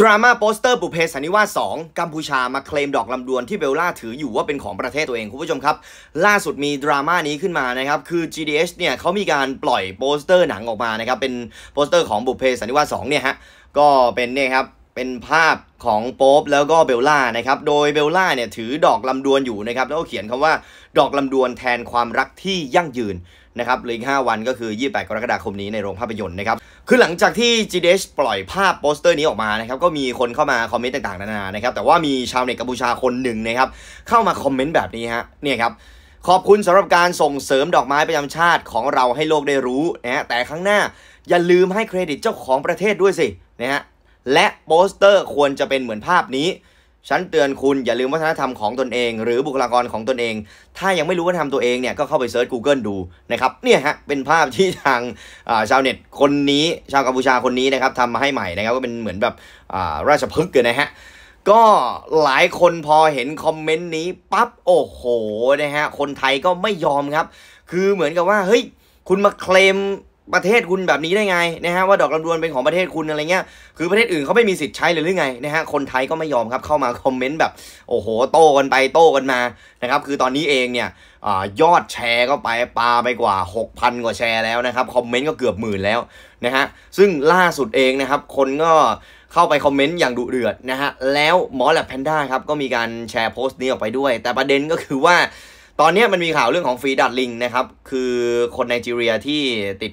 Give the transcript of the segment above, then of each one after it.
ดราม่าโปสเตอร์บุเพสันนิวาส 2 กัมพูชามาเคลมดอกลำดวนที่เบลล่าถืออยู่ว่าเป็นของประเทศตัวเองคุณผู้ชมครับล่าสุดมีดราม่านี้ขึ้นมานะครับ คือ g d s เนี่ยเขามีการปล่อยโปสเตอร์หนังออกมานะครับ เป็นโปสเตอร์ของบุเพสันนิวาส 2 เนี่ยฮะก็เป็นเนี่ยครับเป็นภาพของโป๊ปแล้วก็เบลล่านะครับโดยเบลล่าเนี่ยถือดอกลำดวนอยู่นะครับแล้วก็เขียนคำว่าดอกลำดวนแทนความรักที่ยั่งยืนนะครับเลยอ้ีกวันก็คือ 28กรกฎาคมนี้ในโรงภาพยนตร์นะครับ คือหลังจากที่จีเดชปล่อยภาพโปสเตอร์นี้ออกมานะครับก็มีคนเข้ามาคอมเมนต์ต่างๆนานานะครับแต่ว่ามีชาวเน็ตกัมพูชาคนหนึ่งนะครับ เข้ามาคอมเมนต์แบบนี้ฮะเนี่ยครับขอบคุณสำหรับการส่งเสริมดอกไม้ประจำชาติของเราให้โลกได้รู้นะฮะแต่ครั้งหน้าอย่าลืมให้เครดิตเจ้าของประเทศด้วยสินะฮะและโปสเตอร์ควรจะเป็นเหมือนภาพนี้ ฉันเตือนคุณอย่าลืมวัฒนธรรมของตนเอง หรือบุคลากรของตนเอง ถ้ายังไม่รู้วัฒนธรรมตัวเองเนี่ยก็เข้าไปเซิร์ช Google ดูนะครับ เนี่ยฮะเป็นภาพที่ทางชาวเน็ตคนนี้ ชาวกัมพูชาคนนี้นะครับทำมาให้ใหม่นะครับก็เป็นเหมือนแบบาราชพฤกษ์เลยนะฮะ ก็หลายคนพอเห็นคอมเมนต์นี้ปั๊บโอ้โหนะฮะคนไทยก็ไม่ยอมครับ คือเหมือนกับว่าเฮ้ยคุณมาเคลมประเทศคุณแบบนี้ได้ไงนะฮะว่าดอกลำดวนเป็นของประเทศคุณอะไรเงี้ยคือประเทศอื่นเขาไม่มีสิทธิ์ใช้เลยหรือไงนะฮะคนไทยก็ไม่ยอมครับเข้ามาคอมเมนต์แบบโอ้โหโต้กันไปโต้กันมานะครับคือตอนนี้เองเนี่ยยอดแชร์ก็ไปปาไปกว่า6,000 กว่าแชร์แล้วนะครับคอมเมนต์ก็เกือบหมื่นแล้วนะฮะซึ่งล่าสุดเองนะครับคนก็เข้าไปคอมเมนต์อย่างดุเดือดนะฮะแล้วหมอแลบแพนด้าครับก็มีการแชร์โพสต์นี้ออกไปด้วยแต่ประเด็นก็คือว่า ตอนนี้มันมีข่าวเรื่องของฟรีดัดลิงนะครับคือคนไนจีเรียที่ติด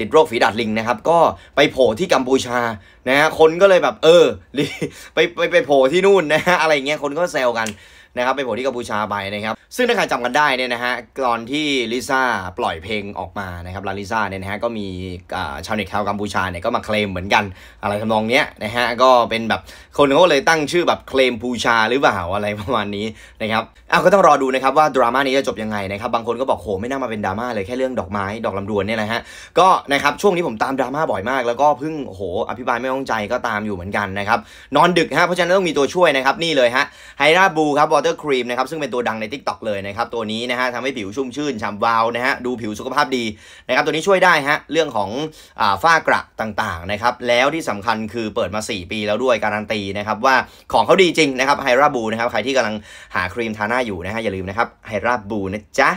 ติดโรคฝีดาดลิงนะครับ ก็ไปโผล่ที่กัมพูชานะฮะคนก็เลยแบบ เออ ไปไปไปโผล่ที่นู่นนะฮะ อะไรเงี้ย คนก็แซวกันนะครับ ไปโผล่ที่กัมพูชาไปนะครับ ซึ่งถ้าใครจำกันได้เนี่ยนะฮะตอนที่ลิซ่าปล่อยเพลงออกมานะครับ ลาลิซ่าเนี่ยนะฮะ ก็มีชาวเน็ตชาวกัมพูชาเนี่ย ก็มาเคลมเหมือนกัน อะไรทำนองเนี้ยนะฮะ ก็เป็นแบบ คนเขาเลยตั้งชื่อแบบเคลมพูชาหรือเปล่าอะไรประมาณนี้นะครับอ้าวก็ต้องรอดูนะครับว่าดราม่านี้จะจบบยังไงนะครับ บางคนก็บอกโหไม่น่ามาเป็นดราม่าเลย แค่เรื่องดอกไม้ดอกลำดวนเนี่ยนะฮะก็นะครับช่วงนี้ผมตามดราม่าบ่อยมาก แล้วก็เพิ่งโหอภิบาลไม่ต้องใจก็ตามอยู่เหมือนกันนะครับนอนดึกฮะเพราะฉะนั้นต้องมีตัวช่วยนะครับนี่เลยฮะไฮราบูครับวอเตอร์ครีมนะครับซึ่งเป็นตัวดังใน Tik t o อกเลยนะครับตัวนี้นะฮะทำให้ผิวชุ่มชื่นฉ่ำวาวนะฮะดูผิวสุขภาพดีนะครับตัวนี้ช่วยได้ฮะเรื่องของอฝ้ากระต่างๆนะครับแล้วที่สำคัญคือเปิดมา 4 ปีแล้วด้วยการันตีนะครับว่าของเขาดีจริงนะครับไฮราบูนะครับใครที่กำลังหาครีมทาหน้าอยู่นะฮะอย่าลืมนะครับไฮราบูนะจ๊ะ